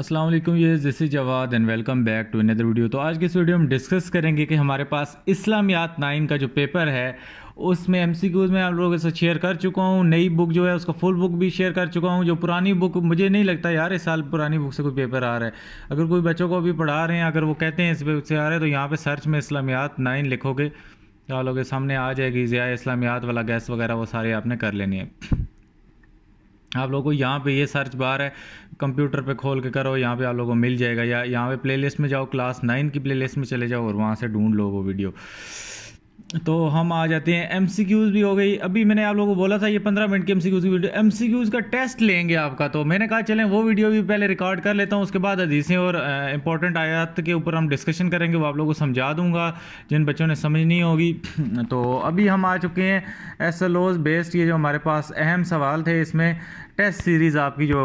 अस्सलाम वालेकुम ये this is Jawad and welcome back to another video तो आज के इस वीडियो में डिस्कस करेंगे कि हमारे पास इस्लामियात नाइन का जो पेपर है उसमें एम सी क्यूज़ में आप लोगों के साथ शेयर कर चुका हूँ नई बुक जो है उसका फुल बुक भी शेयर कर चुका हूँ जो पुरानी बुक मुझे नहीं लगता यार इस साल पुरानी बुक से कोई पेपर आ रहा है अगर कोई बच्चों को अभी पढ़ा रहे हैं अगर वो कहते हैं इस बुक से आ रहा है तो यहाँ पर सर्च में इस्लामियात नाइन लिखोगे तो आप लोगों के सामने आ जाएगी ज़िया इस्लामियात वाला गैस वगैरह वो सारे आपने कर लेने है आप लोगों को यहाँ पे ये सर्च बार है कंप्यूटर पे खोल के करो यहाँ पे आप लोगों को मिल जाएगा या यहाँ पे प्लेलिस्ट में जाओ क्लास नाइन की प्लेलिस्ट में चले जाओ और वहाँ से ढूंढ लो वो वीडियो तो हम आ जाते हैं एम भी हो गई अभी मैंने आप लोगों को बोला था ये पंद्रह मिनट की एम की वीडियो एम का टेस्ट लेंगे आपका तो मैंने कहा चलें वो वीडियो भी पहले रिकॉर्ड कर लेता हूँ उसके बाद अधीसें और इंपॉर्टेंट आयात के ऊपर हम डिस्कशन करेंगे वो आप लोगों को समझा दूंगा जिन बच्चों ने समझ नहीं होगी तो अभी हम आ चुके हैं एस बेस्ड ये जो हमारे पास अहम सवाल थे इसमें टेस्ट सीरीज़ आपकी जो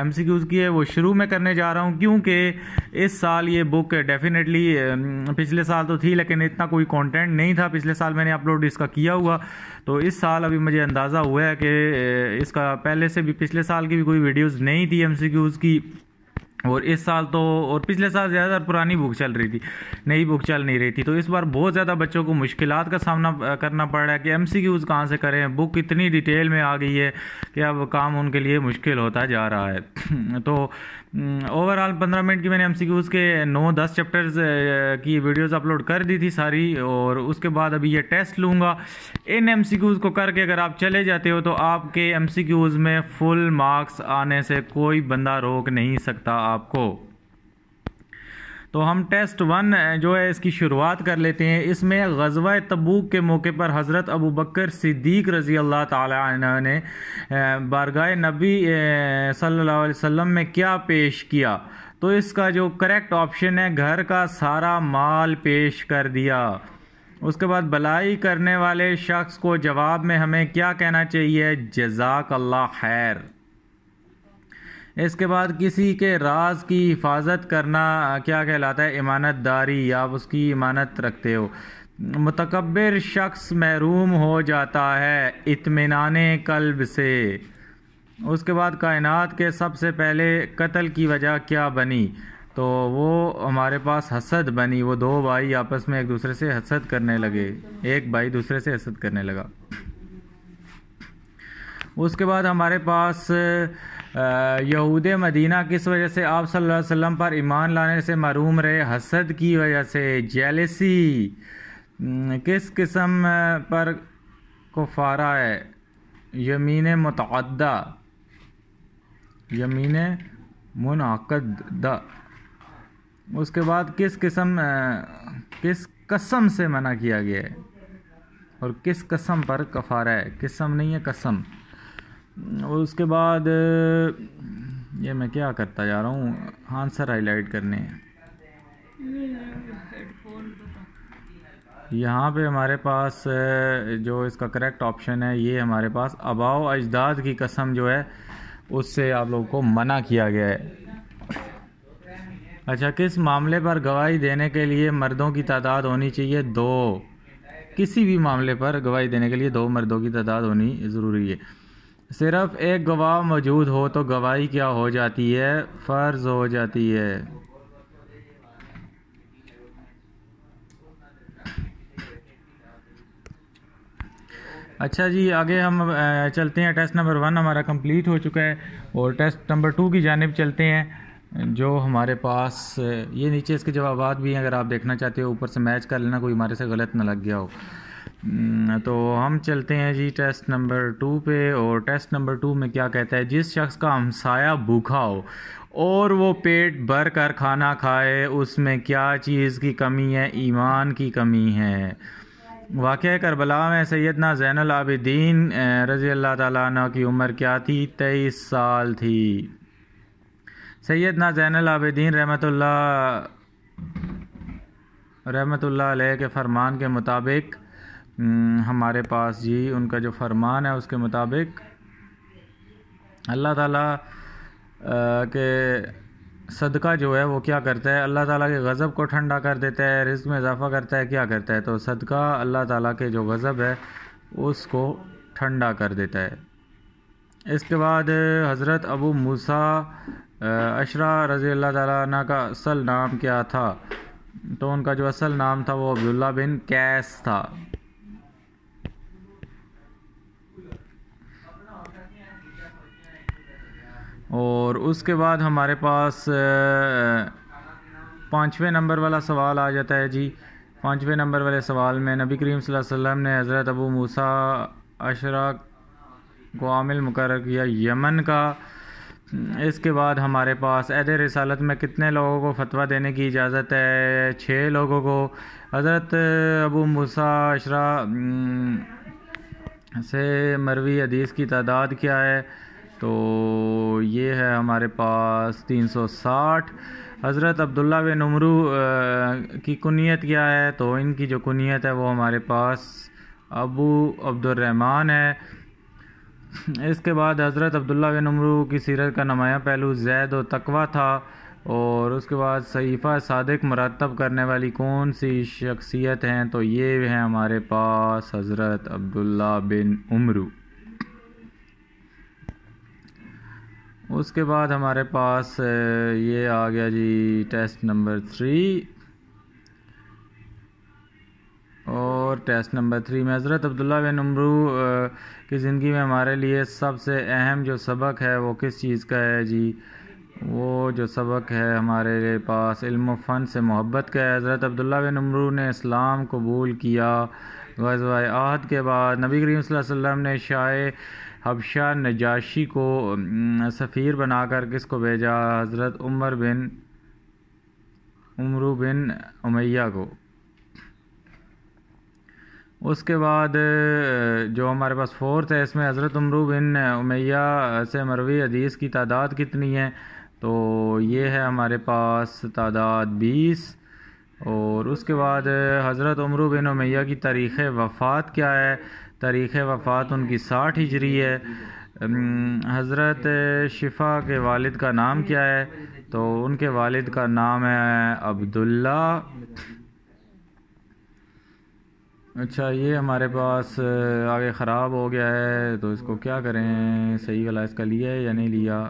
एम सी क्यूज़ की है वो शुरू में करने जा रहा हूँ क्योंकि इस साल ये बुक डेफिनेटली पिछले साल तो थी लेकिन इतना कोई कंटेंट नहीं था पिछले साल मैंने अपलोड इसका किया हुआ तो इस साल अभी मुझे अंदाज़ा हुआ है कि इसका पहले से भी पिछले साल की भी कोई वीडियोज़ नहीं थी एम सी क्यूज़ की और इस साल तो और पिछले साल ज़्यादा पुरानी बुक चल रही थी नई बुक चल नहीं रही थी तो इस बार बहुत ज़्यादा बच्चों को मुश्किल का सामना करना पड़ रहा है कि एम सी क्यूज़ कहाँ से करें बुक इतनी डिटेल में आ गई है कि अब काम उनके लिए मुश्किल होता जा रहा है तो ओवरऑल हम्म, पंद्रह मिनट की मैंने एम के नौ दस चैप्टर्स की वीडियोस अपलोड कर दी थी सारी और उसके बाद अभी ये टेस्ट लूँगा इन एम को करके अगर आप चले जाते हो तो आपके एम में फुल मार्क्स आने से कोई बंदा रोक नहीं सकता आपको तो हम टेस्ट वन eh, जो है इसकी शुरुआत कर लेते हैं इसमें गजवा तबूक के मौके पर हज़रत अबू बकर सिद्दीक रज़ी अल्लाह तारगा ने eh, नबी eh, सल्लल्लाहु अलैहि वसल्लम में क्या पेश किया तो इसका जो करेक्ट ऑप्शन है घर का सारा माल पेश कर दिया उसके बाद भलाई करने वाले शख्स को जवाब में हमें क्या कहना चाहिए जजाक अल्लाह खैर इसके बाद किसी के राज की हिफाजत करना क्या कहलाता है इमानत दारी आप उसकी इमानत रखते हो मतकबर शख्स महरूम हो जाता है इतमान कल्ब से उसके बाद कायनात के सबसे पहले कत्ल की वजह क्या बनी तो वो हमारे पास हसद बनी वो दो भाई आपस में एक दूसरे से हसद करने लगे एक भाई दूसरे से हसद करने लगा उसके बाद हमारे पास यहूद मदीना किस वजह से आप सल्लल्लाहु अलैहि वसल्लम पर ईमान लाने से मरूम रहे हसद की वजह से जेलसी किस किस्म पर कुफारा है यमीन मतदा यमीन मुनद उसके बाद किस किस्म किस कसम से मना किया गया है और किस कसम पर कफारा है किस्म नहीं है कसम और उसके बाद ये मैं क्या करता जा रहा हूँ आंसर हाईलाइट करने हैं यहाँ पे हमारे पास जो इसका करेक्ट ऑप्शन है ये हमारे पास अबाव अजदाद की कसम जो है उससे आप लोगों को मना किया गया है अच्छा किस मामले पर गवाही देने के लिए मर्दों की तादाद होनी चाहिए दो किसी भी मामले पर गवाही देने के लिए दो मर्दों की तादाद होनी ज़रूरी है सिर्फ एक गवाह मौजूद हो तो गवाही क्या हो जाती है फ़र्ज हो जाती है अच्छा जी आगे हम चलते हैं टेस्ट नंबर वन हमारा कंप्लीट हो चुका है और टेस्ट नंबर टू की जानब चलते हैं जो हमारे पास ये नीचे इसके जवाब भी हैं अगर आप देखना चाहते हो ऊपर से मैच कर लेना कोई हमारे से गलत ना लग गया हो हम्म, तो हम चलते हैं जी टेस्ट नंबर टू पे और टेस्ट नंबर टू में क्या कहता है जिस शख्स का हमसाया भूखा हो और वो पेट भर कर खाना खाए उसमें क्या चीज़ की कमी है ईमान की कमी है वाक़ करबला में सैदना आबिदीन रज़ी अल्लाह तला की उम्र क्या थी तेईस साल थी सैदना ज़ैनआबिदीन रहमत रहमतुल्ला रहमतुल्ला के फरमान के मुताबिक हम्म, हमारे पास जी उनका जो फरमान है उसके मुताबिक अल्लाह ताला के सदका जो है वो क्या करता है अल्लाह ताला के गज़ब को ठंडा कर देता है रिस्क में इजाफ़ा करता है क्या करता है तो सदका अल्लाह ताला के जो गज़ब है उसको ठंडा कर देता है इसके बाद हज़रत अबू मूसा अशरा रज़ी अल्लाह ताली का असल नाम क्या था तो उनका जो असल नाम था वो अब्दुल्ला बिन कैस था और उसके बाद हमारे पास पाँचवें नंबर वाला सवाल आ जाता है जी पाँचवें नंबर वाले सवाल में नबी करीम वसल्लम ने हज़रत अबू मूसा अशरा को आमिल मुकर किया यमन का इसके बाद हमारे पास अहद रसालत में कितने लोगों को फतवा देने की इजाज़त है छः लोगों को हज़रत अबू मूसा अशरा से मरवी हदीस की तादाद क्या है तो ये है हमारे पास 360 हज़रत अब्दुल्ला बिन उमरू की कुनीत क्या है तो इनकी जो कुनीत है वो हमारे पास अबू अब्दुलरहमान है इसके बाद हज़रत अब्दुल्ला बिन उमरू की सीरत का नमाया पहलू जैद व तकवा था और उसके बाद सईफ़ा सादक मरतब करने वाली कौन सी शख्सियत हैं तो ये हैं हमारे पास हज़रत अब्दुल्ला बिन उमरू उसके बाद हमारे पास ये आ गया जी टेस्ट नंबर थ्री और टेस्ट नंबर थ्री में हज़रत अब्दुल्ला बिन उमरू की ज़िंदगी में हमारे लिए सबसे अहम जो सबक है वो किस चीज़ का है जी वो जो सबक है हमारे पास इल्म फ़न से मोहब्बत का है हज़रत अब्दुल्ला बिन उमरू ने इस्लाम कबूल किया गजवा आहद के बाद नबी करीम वसल्लम ने शाये हबशा नजाशी को सफ़ीर बनाकर किसको भेजा हज़रत उमर बिन उमरू बिन उमैया को उसके बाद जो हमारे पास फोर्थ है इसमें हज़रत उमरू बिन उमैया से मरवी हदीस की तादाद कितनी है तो ये है हमारे पास तादाद बीस और उसके बाद हज़रत उमरू बिन उमैया की तारीख़ वफ़ात क्या है तारीख़ वफ़ात उनकी साठ हिजरी है हज़रत शिफा के वालिद का नाम क्या है तो उनके वालिद का नाम है अब्दुल्ला अच्छा ये हमारे पास आगे ख़राब हो गया है तो इसको क्या करें सही गला इसका लिया है या नहीं लिया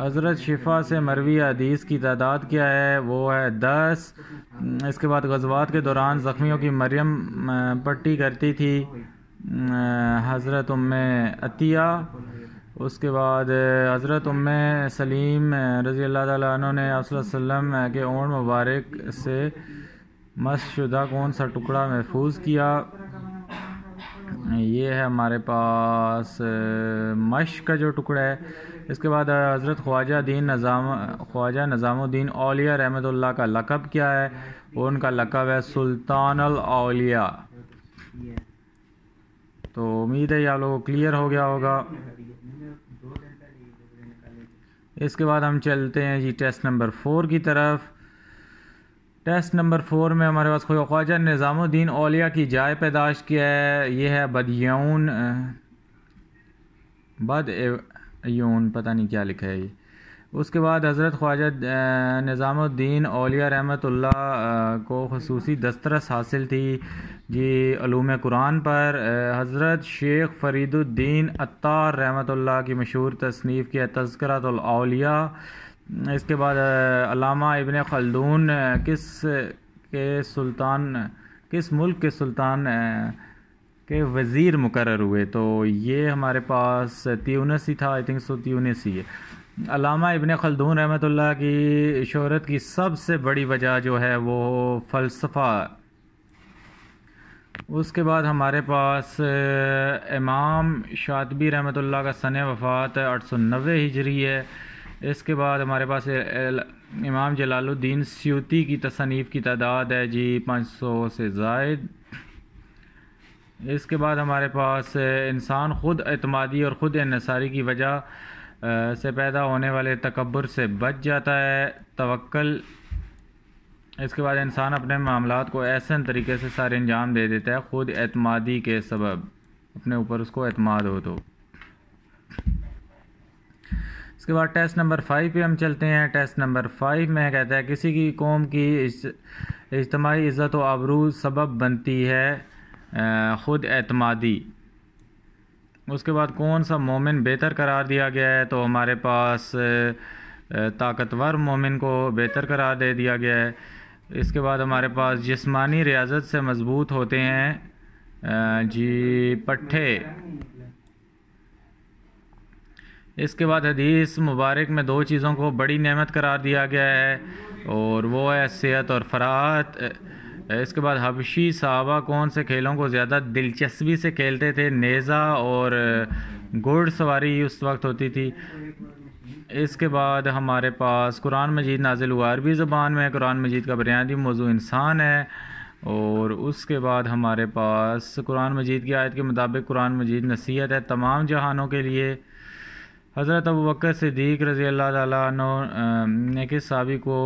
हज़रत शिफा से मरवी हदीस की तादाद क्या है वो है दस इसके बाद गजवात के दौरान ज़ख्मियों की मरियम पट्टी करती थी हज़रत उम अतिया उसके बाद हज़रत उम सलीम रज़ी अल्लाह ने वसल्लम के ओण मुबारक से मशुदा कौन सा टुकड़ा महफूज किया ये है हमारे पास मश का जो टुकड़ा है इसके बाद हज़रत ख्वाजा दीन नज़ाम ख्वाजा नज़ामुद्दीन अलिया रहमतुल्लाह का लकब क्या है उनका लकब है सुल्तान अलिया तो उम्मीद है ये आप लोगों को क्लियर हो गया होगा इसके बाद हम चलते हैं जी टेस्ट नंबर फोर की तरफ टेस्ट नंबर फोर में हमारे पास कोई ख्वाजा निज़ामुद्दीन अलिया की जाय पैदाश किया है ये है बदयून बद यून पता नहीं क्या लिखा है ये उसके बाद हज़रत ख्वाजा निज़ामुद्दीन अलिया रहमतुल्लाह को खसूसी दस्तरस हासिल थी जी अलूम कुरान पर हज़रत शेख फ़रीदुद्दीन अत्तार रहमतुल्लाह की मशहूर तसनीफ़ की तस्करतलिया इसके बाद अलामा इबन खलदून किस के सुल्तान किस मुल्क के सुल्तान के वज़ीर मुकर हुए तो ये हमारे पास त्यूनस ही था आई थिंक सो त्यूनस ही है अलामा इबन खलदून रहमतुल्लाह की शहरत की सबसे बड़ी वजह जो है वो फ़लसफ़ा उसके बाद हमारे पास इमाम रहमत रहमतुल्लाह का सन वफ़ात आठ सौ नबे हिजरी है इसके बाद हमारे पास इमाम जलालुद्दीन स्यूती की तसनीफ़ की तादाद है जी पाँच सौ से जायद इसके बाद हमारे पास इंसान ख़ुद अतमादी और ख़ुद इसारी की वजह से पैदा होने वाले तकबर से बच जाता है तवक्ल इसके बाद इंसान अपने मामला को ऐसा तरीके से सारे अंजाम दे देता है ख़ुद अतमादी के सबब अपने ऊपर उसको अतमाद हो तो इसके बाद टेस्ट नंबर फाइव पे हम चलते हैं टेस्ट नंबर फाइव में कहता है किसी की कौम की इजतमाही इज्जत व आबरू सबब बनती है ख़ुद एतमादी उसके बाद कौन सा मोमिन बेहतर करार दिया गया है तो हमारे पास ताकतवर मोमिन को बेहतर करार दे दिया गया है इसके बाद हमारे पास जिस्मानी रियाजत से मज़बूत होते हैं जी पट्ठे इसके बाद हदीस मुबारक में दो चीज़ों को बड़ी नेमत करार दिया गया है और वो है सेहत और फ़रात इसके बाद हबशी साहबा कौन से खेलों को ज़्यादा दिलचस्पी से खेलते थे नेज़ा और घुड़सवारी उस वक्त होती थी इसके बाद हमारे पास कुरान मजीद नाजिल हुआ अरबी ज़बान में कुरान मजीद का बुनियादी मौजू इंसान है और उसके बाद हमारे पास कुरान मजीद की आयत के मुताबिक कुरान मजीद नसीहत है तमाम जहानों के लिए हज़रत अबू बकर सिद्दीक रज़ी अल्लाह ताली ने किस साबी को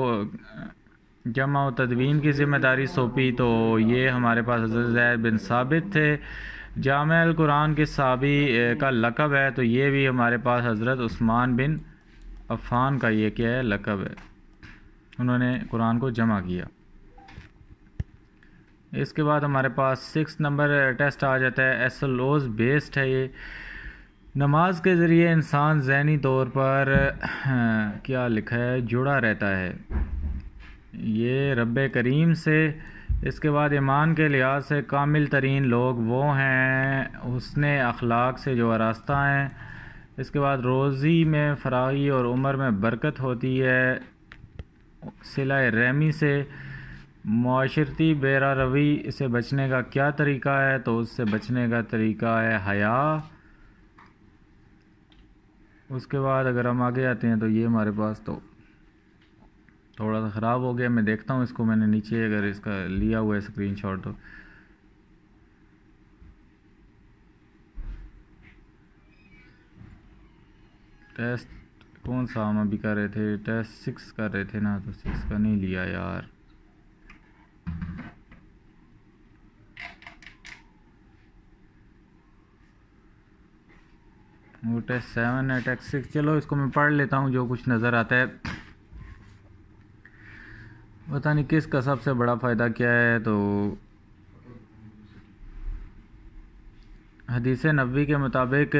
जमा व तदवीन की ज़िम्मेदारी सौंपी तो ये हमारे पास हजरत जैद बिन साबित थे जाम कुरान के साबी का लकब है तो ये भी हमारे पास हज़रत उस्मान बिन अफ़ान का ये क्या है लकब है उन्होंने कुरान को जमा किया इसके बाद हमारे पास सिक्स नंबर टेस्ट आ जाता है एस एल ओज बेस्ड है ये नमाज के ज़रिए इंसान जहनी तौर पर क्या लिखा है जुड़ा रहता है ये रब करीम से इसके बाद ईमान के लिहाज से कामिल तरीन लोग वो हैं उसने अखलाक से जो रास्ता हैं इसके बाद रोज़ी में फराही और उम्र में बरकत होती है सिला रहमी से माशरती बेरा रवी इसे बचने का क्या तरीका है तो उससे बचने का तरीका है हया उसके बाद अगर हम आगे आते हैं तो ये हमारे पास तो थोड़ा सा ख़राब हो गया मैं देखता हूँ इसको मैंने नीचे अगर इसका लिया हुआ है स्क्रीन शॉट तो टेस्ट कौन सा हम अभी कर रहे थे टेस्ट सिक्स कर रहे थे ना तो सिक्स का नहीं लिया यार वो टेस्ट सेवन है टेस्ट सिक्स चलो इसको मैं पढ़ लेता हूँ जो कुछ नज़र आता है पता नहीं किस का सबसे बड़ा फ़ायदा क्या है तो हदीस नबी के मुताबिक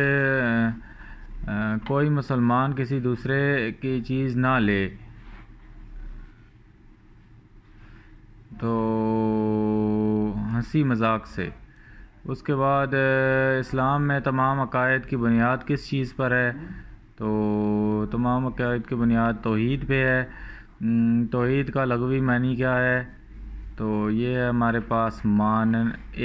कोई मुसलमान किसी दूसरे की चीज़ ना ले तो हंसी मजाक से उसके बाद इस्लाम में तमाम अकायद की बुनियाद किस चीज़ पर है तो तमाम अकायद की बुनियाद तोहद पे है हम्म, तोहीद का लगवी मानी क्या है तो ये है हमारे पास मान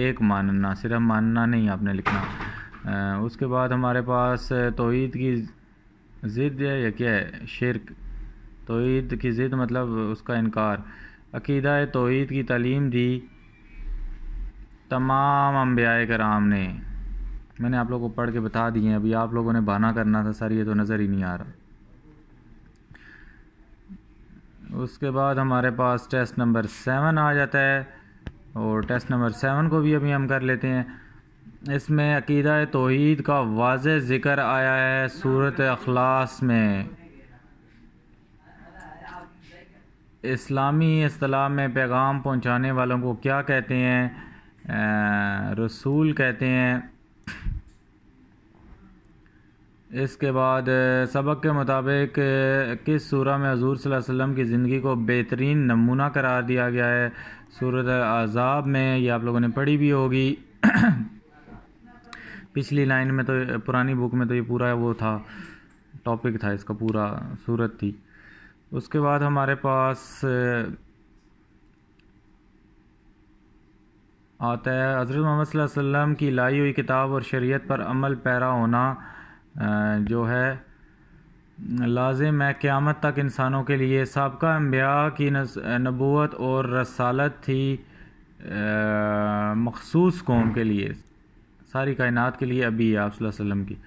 एक मानना सिर्फ मानना नहीं आपने लिखना उसके बाद हमारे पास तोहद की ज़िद है या क्या है शिरक तोहद की ज़िद मतलब उसका इनकार अकीदा तोहद की तलीम दी तमाम अम्बिया कराम ने मैंने आप लोगों को पढ़ के बता दिए हैं अभी आप लोगों ने बहाना करना था सर ये तो नज़र ही नहीं आ रहा उसके बाद हमारे पास टेस्ट नंबर सेवन आ जाता है और टेस्ट नंबर सेवन को भी अभी हम कर लेते हैं इसमें अकीदा तोहद का वाज ज़िक्र आया है सूरत अखलास में इस्लामी असलाह में पैगाम पहुंचाने वालों को क्या कहते हैं रसूल कहते हैं इसके बाद सबक के मुताबिक किस सूरह में हजूर वसम की ज़िंदगी को बेहतरीन नमूना करार दिया गया है सूरत आज़ाब में ये आप लोगों ने पढ़ी भी होगी पिछली लाइन में तो पुरानी बुक में तो ये पूरा वो था टॉपिक था इसका पूरा सूरत थी उसके बाद हमारे पास आता है हज़रत मोहम्मद की लाई हुई किताब और शरीयत पर अमल पैरा होना जो है लाजिम है क़्यामत तक इंसानों के लिए सबका अम्बिया की नबूत और रसालत थी मखसूस कौम के लिए सारी कायनात के लिए अभी आप की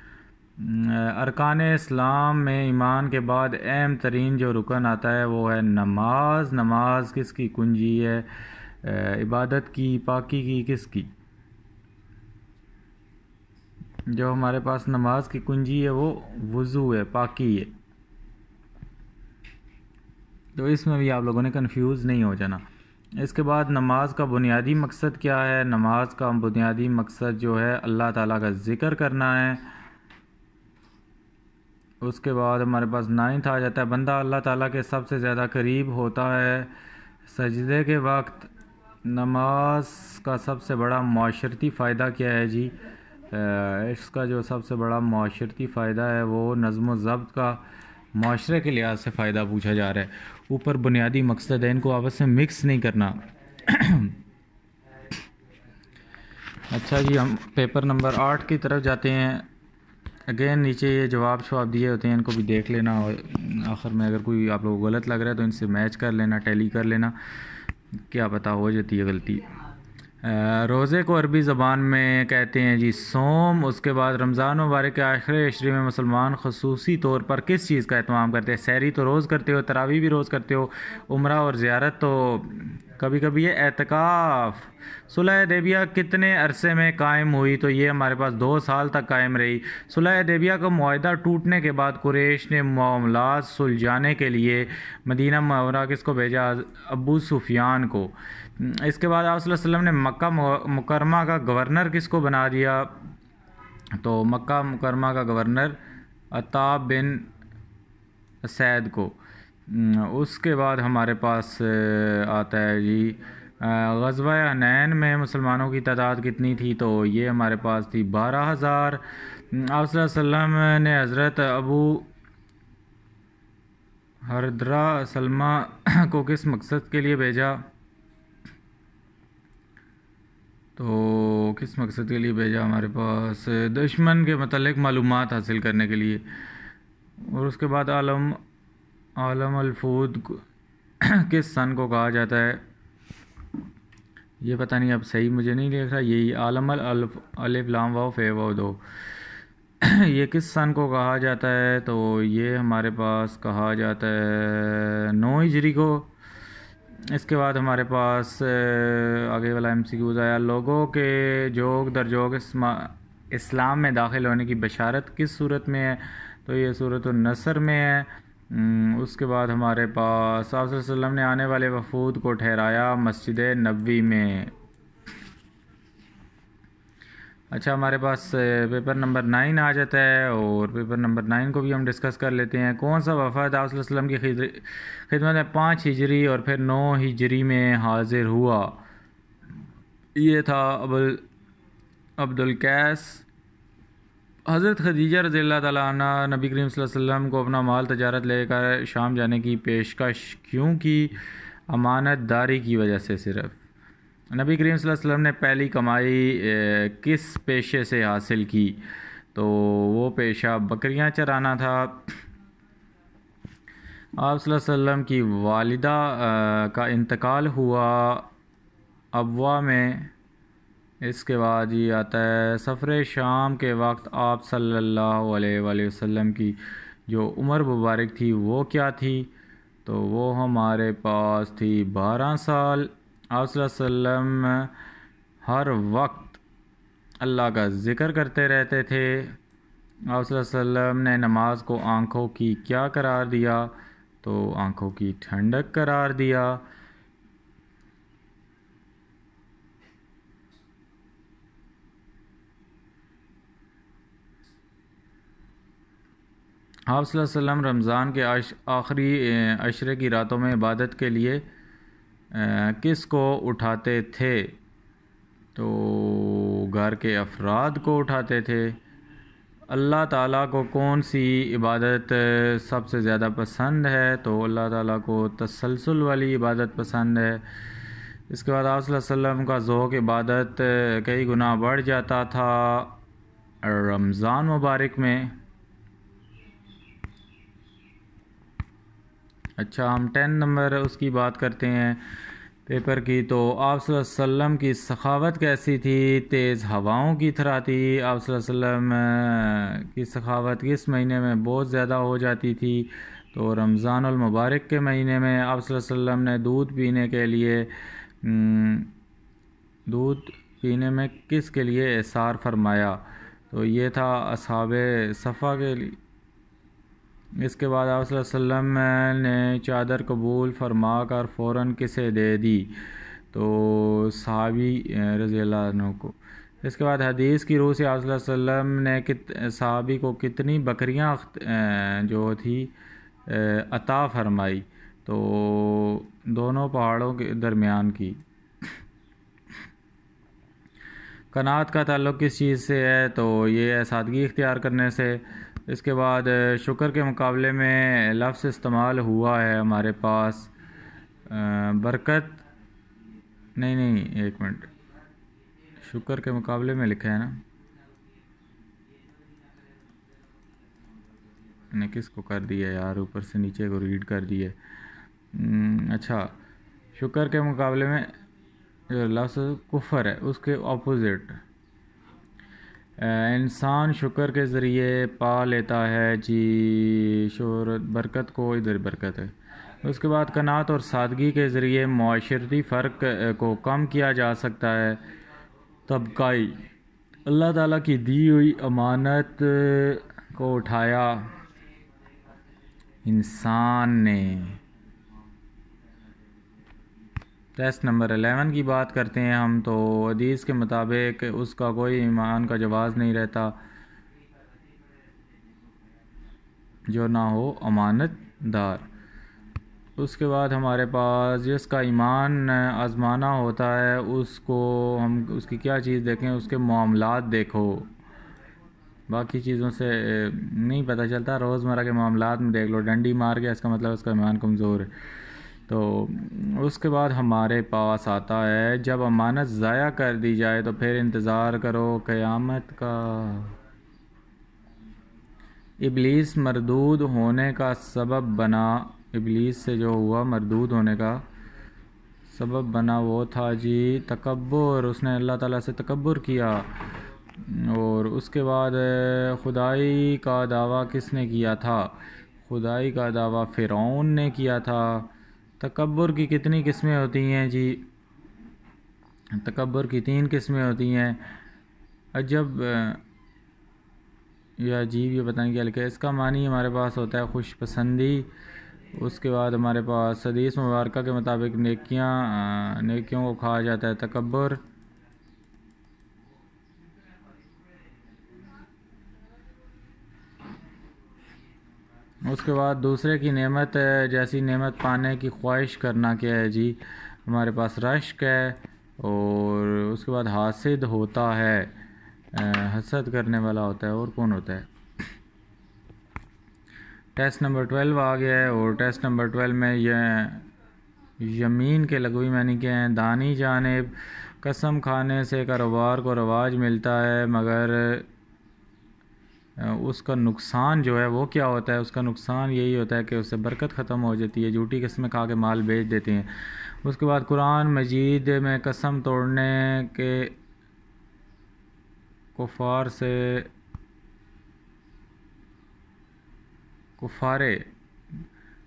अरकान इस्लाम में ईमान के बाद अहम तरीन जो रुकन आता है वो है नमाज नमाज किसकी कुंजी है इबादत की पाकी की किसकी जो हमारे पास नमाज की कुंजी है वो वज़ू है पाकी है तो इसमें भी आप लोगों ने कंफ्यूज नहीं हो जाना इसके बाद नमाज का बुनियादी मकसद क्या है नमाज का बुनियादी मकसद जो है अल्लाह ताला का ज़िक्र करना है उसके बाद हमारे पास नाइन्थ आ जाता है बंदा अल्लाह ताला के सबसे ज़्यादा करीब होता है सजदे के वक्त नमाज का सबसे बड़ा माशरती फ़ायदा क्या है जी इसका जो सबसे बड़ा माशरती फ़ायदा है वो नज़म ज़ब्त का माशरे के लिहाज से फ़ायदा पूछा जा रहा है ऊपर बुनियादी मकसद है इनको आपस में मिक्स नहीं करना अच्छा जी हम पेपर नंबर आठ की तरफ जाते हैं अगेन नीचे ये जवाब शवाब दिए होते हैं इनको भी देख लेना और आखिर में अगर कोई आप लोग गलत लग रहा है तो इनसे मैच कर लेना टैली कर लेना क्या पता हो जाती है गलती रोज़े को अरबी ज़बान में कहते हैं जी सोम उसके बाद रमज़ान मुबारक के आखिर अशरे में मुसलमान खसूसी तौर पर किस चीज़ का अहतमाम करते हैं सैरी तो रोज़ करते हो तरावी भी रोज़ करते हो उम्र और ज़्यारत तो कभी कभी ये एतकाफ़ सुलह देबिया कितने अरसे में कायम हुई तो ये हमारे पास दो साल तक कायम रही सुलह देबिया का माहा टूटने के बाद कुरेश ने मामला सुलझाने के लिए मदीना मनवरा किसको भेजा अबू सुफियान को इसके बाद आप वसल्लम ने मक्का मुकरमा का गवर्नर किसको बना दिया तो मक्का मुकरमा का गवर्नर अताब बिन सैद को हम्म, उसके बाद हमारे पास आता है जी गजवा नैन में मुसलमानों की तादाद कितनी थी तो ये हमारे पास थी बारह हज़ार हम्म, आपलम ने हज़रत अबू हरद्रा सलमा को किस मकसद के लिए भेजा तो किस मकसद के लिए भेजा हमारे पास दुश्मन के मतलब मालूम हासिल करने के लिए और उसके बाद आलम आलम अलफूद किस सन को कहा जाता है ये पता नहीं अब सही मुझे नहीं देख रहा यही आलम अलफ लाम वाओ फे वाओ दो ये किस सन को कहा जाता है तो ये हमारे पास कहा जाता है नौ हिजरी को इसके बाद हमारे पास आगे वाला एम सी क्यूज़ आया लोगों के जोग दर जोग इस्लाम में दाखिल होने की बशारत किस सूरत में है तो ये सूरत नसर में है हम्म, उसके बाद हमारे पास आप वसल्लम ने आने वाले वफूद को ठहराया मस्जिद नबी में अच्छा हमारे पास पेपर नंबर नाइन आ जाता है और पेपर नंबर नाइन को भी हम डिस्कस कर लेते हैं कौन सा वफद आप की खिदमत में पाँच हिजरी और फिर नौ हिजरी में हाजिर हुआ ये था अबुल अब्दुल कैस हज़रत खदीजा रज़ी तला नबी करीम वसल्लम को अपना माल तजारत लेकर शाम जाने की पेशकश क्यों की अमानत दारी की वजह से सिर्फ नबी करीम वसल्लम ने पहली कमाई किस पेशे से हासिल की तो वो पेशा बकरियां चराना था आप वसल्लम की वालिदा का इंतकाल हुआ अबवा में इसके बाद ये आता है सफ़र शाम के वक्त आप सल्लल्लाहु अलैहि वसल्लम की जो उम्र मुबारक थी वो क्या थी तो वो हमारे पास थी बारह साल आप हर वक्त अल्लाह का ज़िक्र करते रहते थे आप ने नमाज को आँखों की क्या करार दिया तो आँखों की ठंडक करार दिया आप रमज़ान के आखिरी अशरे की रातों में इबादत के लिए किस को उठाते थे तो घर के अफराद को उठाते थे अल्लाह ताला को कौन सी इबादत सबसे ज़्यादा पसंद है तो अल्लाह ताला को तसलसल वाली इबादत पसंद है इसके बाद आप का ज़ोक इबादत कई गुना बढ़ जाता था रमज़ान मुबारक में अच्छा हम टेन नंबर उसकी बात करते हैं पेपर की तो आप की सखावत कैसी थी तेज़ हवाओं की तरह थी आप की सखावत किस महीने में बहुत ज़्यादा हो जाती थी तो रमज़ानमबारक के महीने में आप ने दूध पीने के लिए दूध पीने में किस के लिए एसार फरमाया तो ये था असाब सफ़ा के लिए इसके बाद आप वसल्लम ने चादर कबूल फरमा कर फ़ौर किसे दे दी तो सहाबी रज़ी को इसके बाद हदीस की रूह से आप ने कित सहाबी को कितनी बकरियां जो थी अता फरमाई तो दोनों पहाड़ों के दरमियान की कनात का ताल्लुक़ किस चीज़ से है तो ये सादगी इख्तियार करने से इसके बाद शुक्र के मुकाबले में लफ्ज़ इस्तेमाल हुआ है हमारे पास बरकत नहीं नहीं एक मिनट शुक्र के मुकाबले में लिखा है ना ने किसको कर दिया यार ऊपर से नीचे को रीड कर दिया हम्म, अच्छा शुक्र के मुकाबले में जो लफ्ज़ कुफर है उसके ऑपोजिट इंसान शुक्र के ज़रिए पा लेता है जी शहरत बरकत को इधर बरकत है उसके बाद कनात और सादगी के ज़रिए माशरती फ़र्क को कम किया जा सकता है तबकाई अल्लाह ताला की दी हुई अमानत को उठाया इंसान ने टेस्ट नंबर अलेवन की बात करते हैं हम तो अदीस के मुताबिक उसका कोई ईमान का जवाज़ नहीं रहता जो ना हो अमानत दार उसके बाद हमारे पास जिसका ईमान आजमाना होता है उसको हम उसकी क्या चीज़ देखें उसके मामलात देखो बाकी चीज़ों से नहीं पता चलता रोज़मर्रा के मामलात में देख लो डंडी मार के इसका मतलब उसका ईमान कमज़ोर है तो उसके बाद हमारे पास आता है जब अमानत ज़ाया कर दी जाए तो फिर इंतज़ार करो क़यामत का इबलीस मरदूद होने का सबब बना इबलीस से जो हुआ मरदूद होने का सबब बना वो था जी तकबर उसने अल्लाह ताला से तकबर किया और उसके बाद खुदाई का दावा किसने किया था खुदाई का दावा फ़िरौन ने किया था तकबर की कितनी किस्में होती हैं जी तकबर की तीन किस्में होती हैं अजब या अजीब ये बताने क्या लिखा है इसका मानी हमारे पास होता है खुश पसंदी उसके बाद हमारे पास हदीस मुबारक के मुताबिक नेकियां नेकियों को खाया जाता है तकबर उसके बाद दूसरे की नेमत जैसी नेमत पाने की ख्वाहिश करना क्या है जी हमारे पास रश्क है और उसके बाद हासिद होता है हसद करने वाला होता है और कौन होता है टेस्ट नंबर ट्वेल्व आ गया है और टेस्ट नंबर ट्वेल्व में यह यमीन के लगवी मैंने के हैं दानी जानेब कसम खाने से कारोबार को रवाज मिलता है मगर उसका नुकसान जो है वो क्या होता है उसका नुकसान यही होता है कि उससे बरकत ख़त्म हो जाती है झूठी कस्में खा के माल बेच देते हैं उसके बाद कुरान मजीद में कसम तोड़ने के कुफार से कुफारे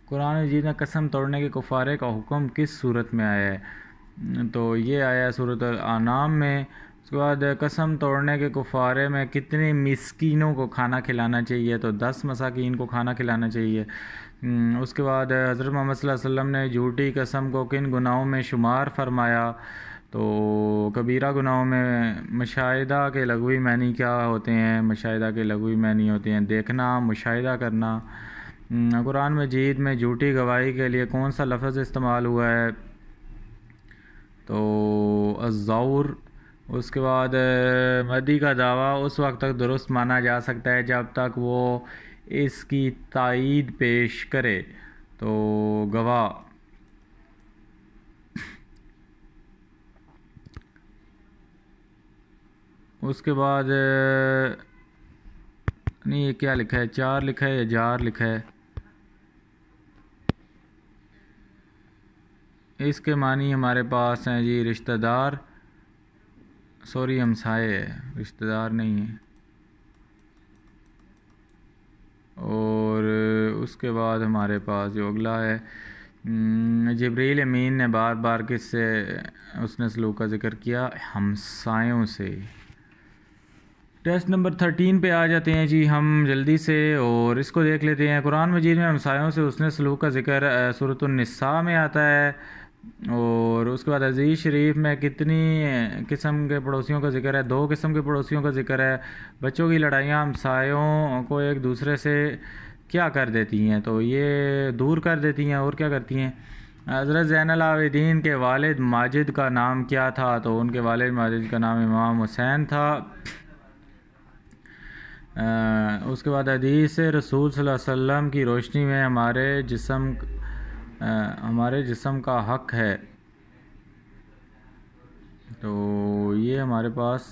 कुरान मजीद में कसम तोड़ने के कुफारे का हुक्म किस सूरत में आया है तो ये आया सूरत आनाम में उसके बाद कसम तोड़ने के कुफारे में कितने मिसकिनों को खाना खिलाना चाहिए तो दस मसाकिन को खाना खिलाना चाहिए हम्म, उसके बाद हज़रत मोहम्मद वसल्लम ने झूठी कसम को किन गुनाहों में शुमार फरमाया तो कबीरा गुनाहों में मुशाहिदा के लगवी मैनी क्या होते हैं मुशाहिदा के लगवी मैनी होते हैं देखना मुशाहिदा करना हम्म, कुरान मजीद में झूठी गवाही के लिए कौन सा लफ्ज़ इस्तेमाल हुआ है तो अज़ौर उसके बाद मदी का दावा उस वक्त तक दुरुस्त माना जा सकता है जब तक वो इसकी तइद पेश करे तो गवाह उसके बाद नहीं ये क्या लिखा है चार लिखा है या जार लिखा है इसके मानी हमारे पास हैं जी रिश्तेदार सॉरी हमसाए है रिश्तेदार नहीं है और उसके बाद हमारे पास जो अगला है जबरील अमीन ने बार बार किससे उसने सलूक का जिक्र किया हमसायों से टेस्ट नंबर थर्टीन पे आ जाते हैं जी हम जल्दी से और इसको देख लेते हैं कुरान मजीद में हमसायों से उसने सलूक का जिक्र सूरत में आता है और उसके बाद अजीज़ शरीफ में कितनी किस्म के पड़ोसियों का जिक्र है दो किस्म के पड़ोसियों का जिक्र है बच्चों की लड़ाइयाँ हमसायों को एक दूसरे से क्या कर देती हैं तो ये दूर कर देती हैं और क्या करती हैं हज़रत जैन आवेदीन के वालिद माजिद का नाम क्या था तो उनके वालिद माजिद का नाम इमाम हुसैन था आ, उसके बाद अदीस रसूल सल्लल्लाहु अलैहि वसल्लम की रोशनी में हमारे जिसम हमारे जिसम का हक है तो ये हमारे पास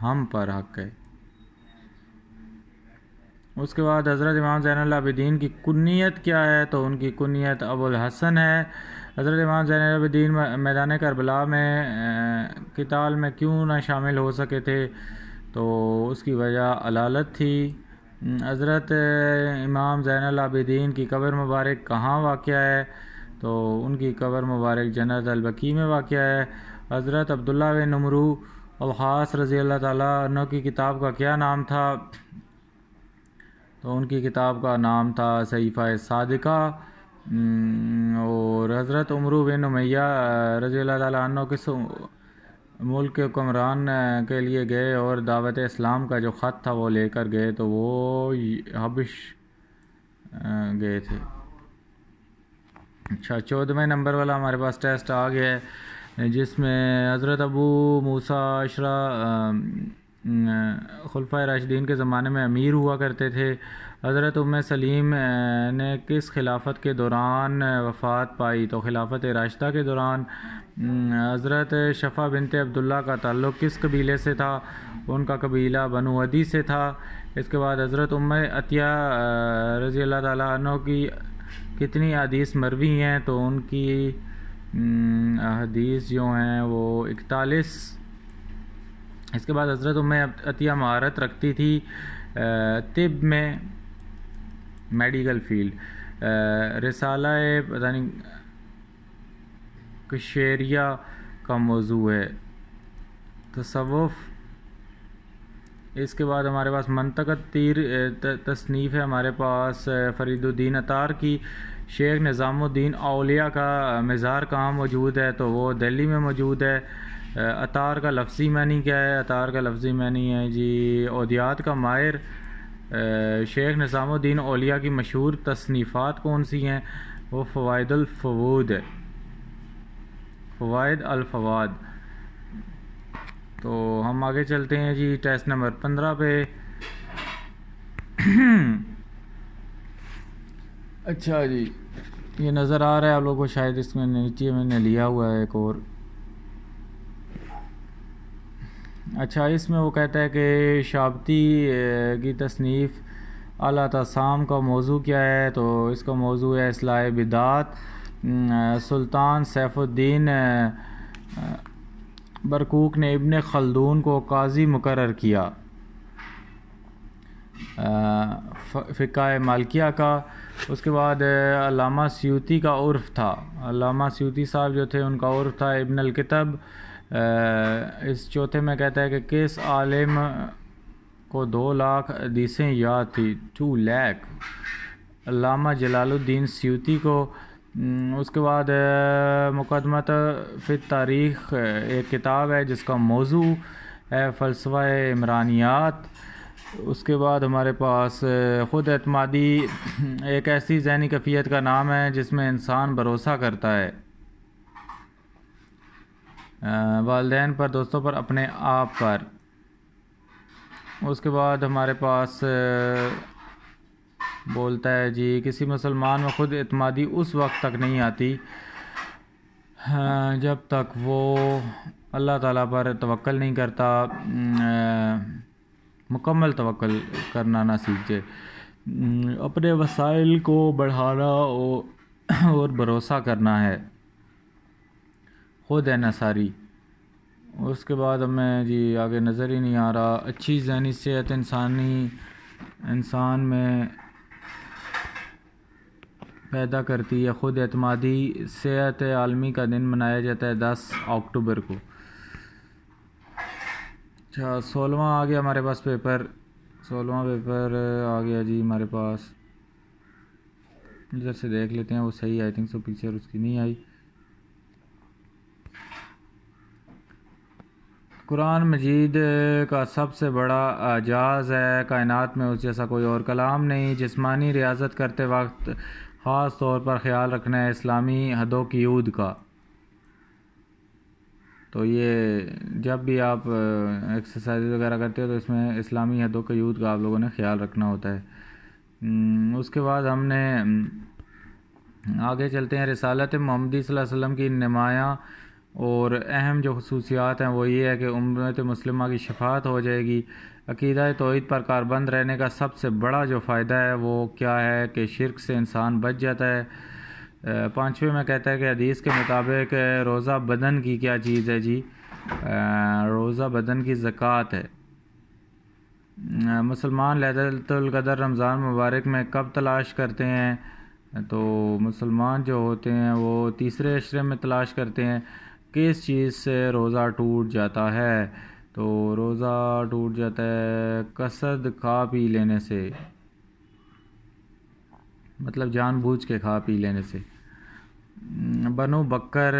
हम पर हक है उसके बाद हज़रत इमाम ज़ैन आबिदीन की कुनीत क्या है तो उनकी कुनीत अबुल हसन है हज़रत इमाम ज़ैन आबिदीन मैदान करबला में किताल में क्यों ना शामिल हो सके थे तो उसकी वजह अलालत थी हज़रत इमाम ज़ैन आबिदीन की कबर मुबारक कहाँ वाक़ है तो उनकी क़बर मुबारक जन्नत अलबकी में वाक़ है हज़रत अब्दुल्ला बिन नमरू ख़ास रज़ी अल्लाह ताली की किताब का क्या नाम था तो उनकी किताब का नाम था सईफ़ा सादिका और हज़रत उमरू बिन उमैया रज़ी अल्लाह ताली किस मुल्क के हुक्मरान के लिए गए और दावत इस्लाम का जो ख़त था वो लेकर गए तो वो हबश गए थे अच्छा चौदहवें नंबर वाला हमारे पास टेस्ट आ गया है जिसमें हज़रत अबू मूसा अशरा खुलफा राशिदीन के ज़माने में अमीर हुआ करते थे हज़रत उम सलीम ने किस खिलाफत के दौरान वफ़ात पाई तो खिलाफत राशदा के दौरान हम्म, हज़रत शफ़ा बिनत अब्दुल्ला का ताल्लुक़ किस कबीले से था उनका कबीला बनु अदी से था इसके बाद हज़रत उम अतिया रज़ी अल्लाह तन की कितनी हदीस मरवी हैं तो उनकी हदीस हम्म, जो हैं वो इकतालीस इसके बाद हज़रत उम अतिया महारत रखती थी तिब में मेडिकल फील्ड रिसाला पता नहीं कशेरिया का मौजू है तसवफ़ इसके बाद हमारे पास मनतकत तीर तसनीफ़ है हमारे पास फरीदुद्दीन अतार की शेख निज़ामुद्दीन अलिया का मज़ार कहाँ मौजूद है तो वो दिल्ली में मौजूद है अतार का लफ्ज़ी मैनी क्या है अतार का लफ्ज़ी मैनी है जी अदियात का मायर शेख निज़ामुद्दीन अलिया की मशहूर तसनीफ़ात कौन सी हैं वो फ़वादलफवूद है फ़वाद अलफवाद तो हम आगे चलते हैं जी टेस्ट नंबर पंद्रह पे अच्छा जी ये नज़र आ रहा है आप लोगों को शायद इसमें नीचे मैंने लिया हुआ है एक और अच्छा इसमें वो कहता है कि शाबती की तसनीफ़ अला तसाम का मौजू क्या है तो इसका मौजू है असलाह बिदात सुल्तान सैफुद्दीन बरकूक ने इबन खलदून को काजी मुकर किया फ़िका मालकिया का उसके बाद अलामा स्यूती का उर्फ था अलामा स्यूती साहब जो थे उनका उर्फ था इबन अलकितब इस चौथे में कहता है कि किस आलिम को दो लाख हदीसें याद थी two lakh Allama Jalaluddin Suyuti को हम्म, उसके बाद मुकदमत फिर तारीख़ एक किताब है जिसका मौजू है फ़लसफ़ा इमरानियात उसके बाद हमारे पास ख़ुद अतमादी एक ऐसी जहनी कफ़ीत का नाम है जिसमें इंसान भरोसा करता है वालदेन पर दोस्तों पर अपने आप पर उसके बाद हमारे पास बोलता है जी किसी मुसलमान में खुद अतमादी उस वक्त तक नहीं आती हाँ, जब तक वो अल्लाह ताला पर तवक्ल नहीं करता मुकम्मल तवक्ल करना ना सीख जाए अपने वसाइल को बढ़ाना और भरोसा करना है खुद है ना सारी उसके बाद हमें जी आगे नज़र ही नहीं आ रहा अच्छी जहनी सेहत इंसानी इंसान में पैदा करती है ख़ुद अतमादी सेहत आलमी का दिन मनाया जाता है दस अक्टूबर को अच्छा सोलवा आ गया हमारे पास पेपर सोलवा पेपर आ गया जी हमारे पास इधर से देख लेते हैं वो सही आई थिंक सो पिक्चर उसकी नहीं आई कुरान मजीद का सबसे बड़ा एजाज़ है कायनात में उस जैसा कोई और कलाम नहीं जिस्मानी रियाजत करते वक्त ख़ास तौर पर ख्याल रखना है इस्लामी हदों की यूद का तो ये जब भी आप एक्सरसाइज वगैरह करते हो तो इसमें इस्लामी हदों के यूद का आप लोगों ने ख्याल रखना होता है उसके बाद हमने आगे चलते हैं रसालत मोहम्मदी वसल्लम की नमाया और अहम जो खसूसियात हैं वो ये है कि उम्र मुस्लिमा की शफात हो जाएगी अकीदा तोहद पर कारबंद रहने का सबसे बड़ा जो फ़ायदा है वो क्या है कि शिरक से इंसान बच जाता है पाँचवें में कहता है कि हदीस के मुताबिक रोज़ा बदन की क्या चीज़ है जी रोज़ा बदन की ज़क़़त है मुसलमान लहदतुल्कदर रमज़ान मुबारक में कब तलाश करते हैं तो मुसलमान जो होते हैं वो तीसरे अशरे में तलाश करते हैं किस चीज़ से रोज़ा टूट जाता है तो रोज़ा टूट जाता है कसद खा पी लेने से मतलब जानबूझ के खा पी लेने से बनु बकर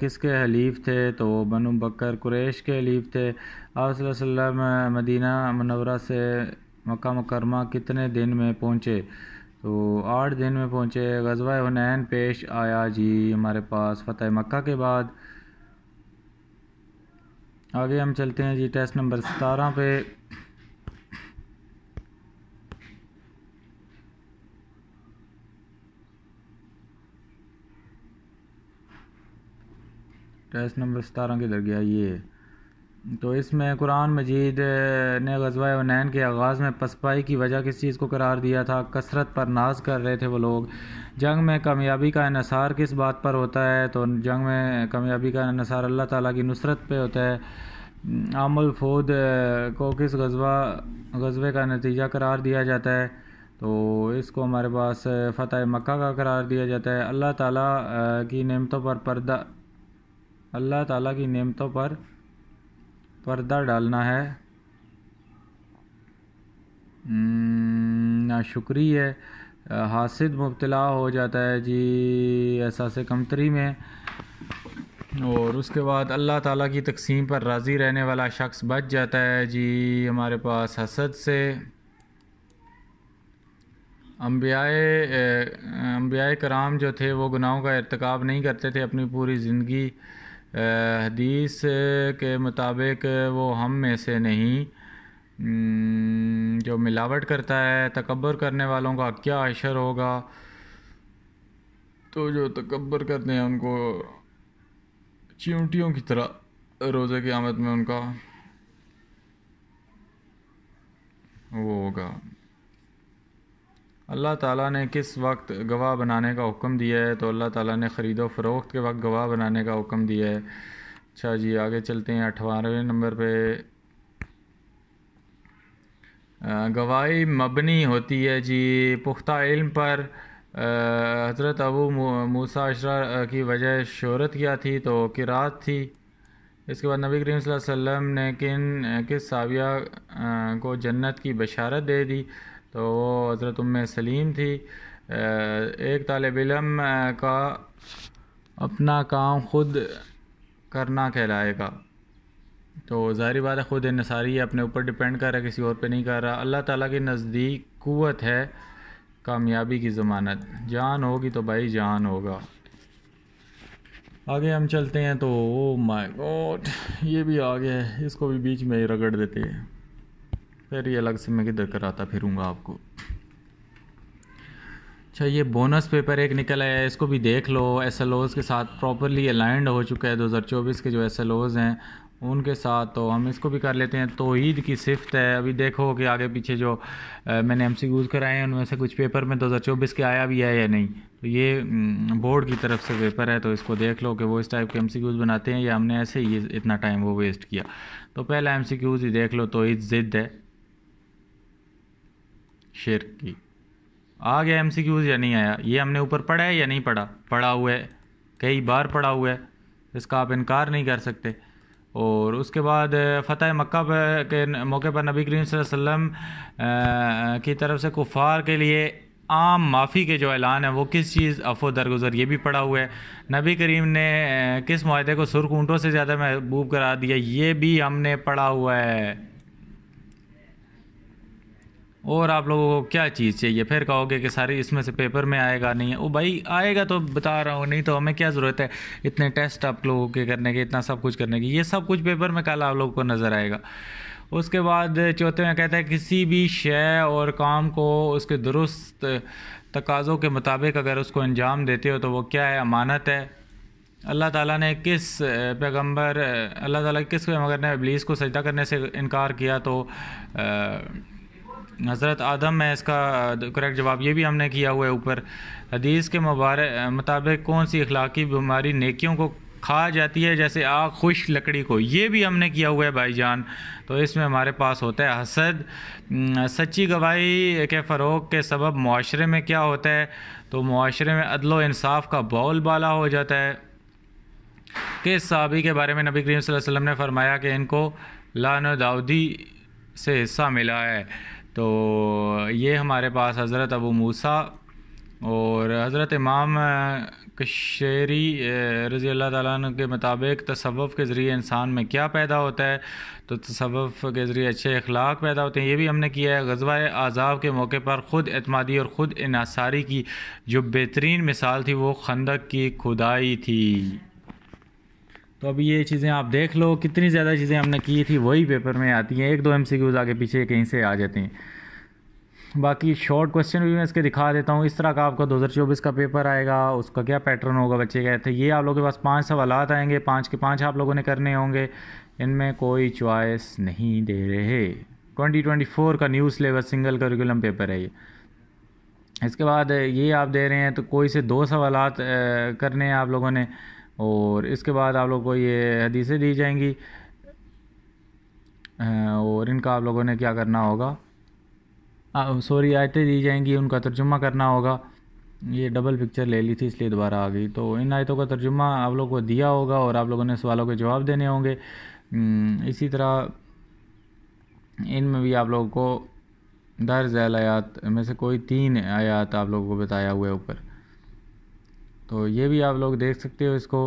किसके हलीफ थे तो बनु बकर कुरेश के हलीफ थे आप मदीना मनवरा से मक्का मकरमा कितने दिन में पहुँचे तो आठ दिन में पहुँचे गजवा हुनैन पेश आया जी हमारे पास फ़तह मक्का के बाद आगे हम चलते हैं जी टेस्ट नंबर सतारह पे टेस्ट नंबर सतारह किधर गया ये तो इसमें कुरान मजीद ने गजवा नैन के आगाज़ में पसपाई की वजह किस चीज़ को करार दिया था कसरत पर नाज कर रहे थे वो लोग जंग में कामयाबी का इसार किस बात पर होता है तो जंग में कामयाबी का इसार अल्लाह ताला की नुसरत पे होता है आमुल फूद को किस गजवा गजबे का नतीजा करार दिया जाता है तो इसको हमारे पास फ़तह मक्का का करार दिया जाता है अल्लाह ताला की नमतों पर पर्दा अल्लाह ताला की नमतों पर पर्दा डालना है हम्म, ना शुक्री है हासिद मुबतला हो जाता है जी से कमतरी में और उसके बाद अल्लाह ताला की तकसीम पर राज़ी रहने वाला शख्स बच जाता है जी हमारे पास हसद से अम्बियाए अम्बिया कराम जो थे वो गुनाहों का इरतकब नहीं करते थे अपनी पूरी ज़िंदगी हदीस के मुताबिक वो हम में से नहीं हम्म, जो मिलावट करता है तकबर करने वालों का क्या अशर होगा तो जो तकबर करते हैं उनको चिंटियों की तरह रोज़े की आमद में उनका वो होगा अल्लाह ताला ने किस वक्त गवाह बनाने का हुक्म दिया है तो अल्लाह ताला ने ख़रीदो फ़रोख्त के वक्त गवाह बनाने का हुक्म दिया है अच्छा जी आगे चलते हैं अठारहवें नंबर पे गवाही मबनी होती है जी पुख्ता इल्म पर हज़रत अबू मूसा अशरा की वजह शहरत किया थी तो किरात थी इसके बाद नबी करीम वसल्लम ने किन किस साविया को जन्नत की बशारत दे दी तो वो हज़रत उम सलीम थी एक तालब इलम का अपना काम ख़ुद करना कहलाएगा तो ज़ाहिर बात है ख़ुद नसारी अपने ऊपर डिपेंड कर रहा है किसी और पे नहीं कर रहा अल्लाह ताला के नज़दीक क़वत है कामयाबी की ज़मानत जान होगी तो भाई जान होगा आगे हम चलते हैं तो ओ माय गॉड ये भी आ गया है इसको भी बीच में ही रगड़ देते हैं फिर ये अलग से मैं किधर कराता फिरूँगा आपको अच्छा ये बोनस पेपर एक आया है इसको भी देख लो एस एल ओज़ के साथ प्रॉपरली अलाइंड हो चुका है दो हज़ार चौबीस के जो एस एल ओज़ हैं उनके साथ तो हम इसको भी कर लेते हैं तोहीद की सिफ्त है अभी देखो कि आगे पीछे जो आ, मैंने एम सी यूज़ कराए हैं उनमें से कुछ पेपर में दो हज़ार चौबीस के आया भी है या नहीं तो ये बोर्ड की तरफ से पेपर है तो इसको देख लो कि वो इस टाइप के एम सी क्यूज़ बनाते हैं या हमने ऐसे ही इतना टाइम वो वेस्ट किया तो पहला एम सी क्यूज़ ही देख लो तोहीद ज़िद्द है शेर की आ गया एम सी क्यूज़ या नहीं आया ये हमने ऊपर पढ़ा है या नहीं पढ़ा पढ़ा हुआ है कई बार पढ़ा हुआ है इसका आप इनकार नहीं कर सकते और उसके बाद फतेह मक्का के मौके पर नबी करीम वसल्लम की तरफ से कुफ़ार के लिए आम माफ़ी के जो ऐलान है वो किस चीज़ अफो दरगुजर ये भी पड़ा हुआ है नबी करीम ने किस माहे को सुरख ऊँटों से ज़्यादा महबूब करा दिया ये भी हमने पढ़ा हुआ है और आप लोगों को क्या चीज़ चाहिए फिर कहोगे कि सारी इसमें से पेपर में आएगा नहीं है वो भाई आएगा तो बता रहा हूँ नहीं तो हमें क्या ज़रूरत है इतने टेस्ट आप लोगों के करने के इतना सब कुछ करने की ये सब कुछ पेपर में कल आप लोगों को नज़र आएगा उसके बाद चौथे में कहता है किसी भी शय और काम को उसके दुरुस्त तकाज़ों के मुताबिक अगर उसको अंजाम देते हो तो वो क्या है अमानत है अल्लाह ताला ने किस पैगंबर अल्लाह ताला किस पैगंबर ने अबलीस को सजदा करने से इनकार किया तो आ, हज़रत आदम है इसका करेक्ट जवाब ये भी हमने किया हुआ है ऊपर हदीस के मुबारक मुताबिक कौन सी अखलाकी बीमारी नेकियों को खा जाती है जैसे आग खुश लकड़ी को ये भी हमने किया हुआ है भाईजान तो इसमें हमारे पास होता है हसद सच्ची गवाही के फ़रोग के सबब माशरे में क्या होता है तो माशरे में अदल का बौल बाला हो जाता है कि सहाबी के बारे में नबी करीम वसल्लम ने फरमाया कि इनको लान दाऊदी से हिस्सा मिला है तो ये हमारे पास हज़रत अबू मूसा और हज़रत इमाम कशेरी रज़ी अल्लाह ताली के मुताबिक तसवफ़ के ज़रिए इंसान में क्या पैदा होता है तो तसवफ़ के ज़रिए अच्छे अखलाक पैदा होते हैं ये भी हमने किया है गजवा आज़ाब के मौके पर ख़ुद अतमादी और ख़ुद इनासारी की जो बेहतरीन मिसाल थी वो खंदक की खुदाई थी तो अब ये चीज़ें आप देख लो कितनी ज़्यादा चीज़ें हमने की थी वही पेपर में आती हैं एक दो एम आगे पीछे कहीं से आ जाती हैं बाकी शॉर्ट क्वेश्चन भी मैं इसके दिखा देता हूँ इस तरह का आपका चौबीस का पेपर आएगा उसका क्या पैटर्न होगा बच्चे का थे ये आप लोगों के पास पांच सवाल आएंगे पांच के पांच आप लोगों ने करने होंगे इनमें कोई चॉइस नहीं दे रहे 2024 का new syllabus single curriculum paper है ये इसके बाद ये आप दे रहे हैं तो कोई से दो सवाल करने हैं आप लोगों ने और इसके बाद आप लोग को ये हदीसें दी जाएंगी और इनका आप लोगों ने क्या करना होगा सॉरी आयतें दी जाएंगी उनका तर्जुमा करना होगा ये डबल पिक्चर ले ली थी इसलिए दोबारा आ गई तो इन आयतों का तर्जुमा आप लोग को दिया होगा और आप लोगों ने सवालों के जवाब देने होंगे हम्म, इसी तरह इनमें भी आप लोगों को दर्ज आयात में से कोई तीन आयात आप लोगों को बताया हुआ है ऊपर तो ये भी आप लोग देख सकते हो इसको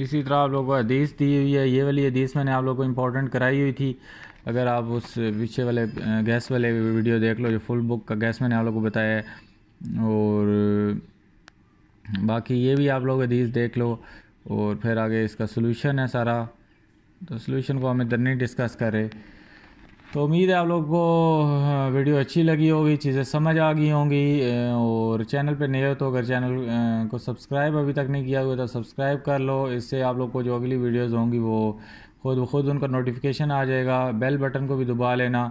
इसी तरह आप लोगों को हदीस दी हुई है ये वाली हदीस मैंने आप लोगों को इम्पोर्टेंट कराई हुई थी अगर आप उस पीछे वाले गैस वाले वीडियो देख लो जो फुल बुक का गैस मैंने आप लोगों को बताया है और बाकी ये भी आप लोग हदीस देख लो और फिर आगे इसका सोल्यूशन है सारा तो सोल्यूशन को हम इधर नहीं डिस्कस करें तो उम्मीद है आप लोग को वीडियो अच्छी लगी होगी चीज़ें समझ आ गई होंगी और चैनल पर नहीं हो तो अगर चैनल को सब्सक्राइब अभी तक नहीं किया हुआ तो सब्सक्राइब कर लो इससे आप लोग को जो अगली वीडियोस होंगी वो खुद ब खुद उनका नोटिफिकेशन आ जाएगा बेल बटन को भी दबा लेना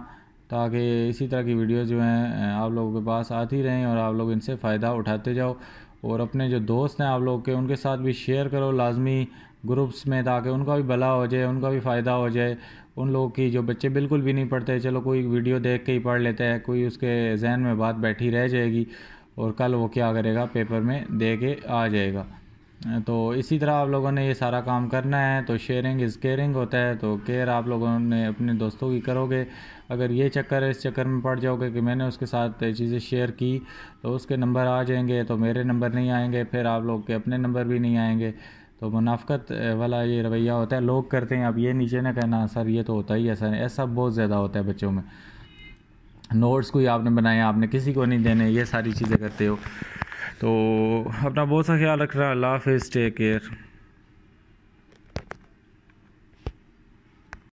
ताकि इसी तरह की वीडियो जो हैं आप लोगों के पास आती रहें और आप लोग इनसे फ़ायदा उठाते जाओ और अपने जो दोस्त हैं आप लोग के उनके साथ भी शेयर करो लाजमी ग्रुप्स में ताकि उनका भी भला हो जाए उनका भी फ़ायदा हो जाए उन लोगों की जो बच्चे बिल्कुल भी नहीं पढ़ते चलो कोई वीडियो देख के ही पढ़ लेते हैं कोई उसके जहन में बात बैठी रह जाएगी और कल वो क्या करेगा पेपर में दे के आ जाएगा तो इसी तरह आप लोगों ने ये सारा काम करना है तो शेयरिंग इज़ केयरिंग होता है तो केयर आप लोगों ने अपने दोस्तों की करोगे अगर ये चक्कर है इस चक्कर में पड़ जाओगे कि मैंने उसके साथ चीज़ें शेयर की तो उसके नंबर आ जाएंगे तो मेरे नंबर नहीं आएंगे फिर आप लोग के अपने नंबर भी नहीं आएंगे तो मुनाफ़त वाला ये रवैया होता है लोग करते हैं अब ये नीचे ना कहना सर ये तो होता ही है सर ऐसा बहुत ज़्यादा होता है बच्चों में नोट्स कोई आपने बनाया आपने किसी को नहीं देने ये सारी चीज़ें करते हो तो अपना बहुत सा ख्याल रखना अल्लाह हाफिज़ टेक केयर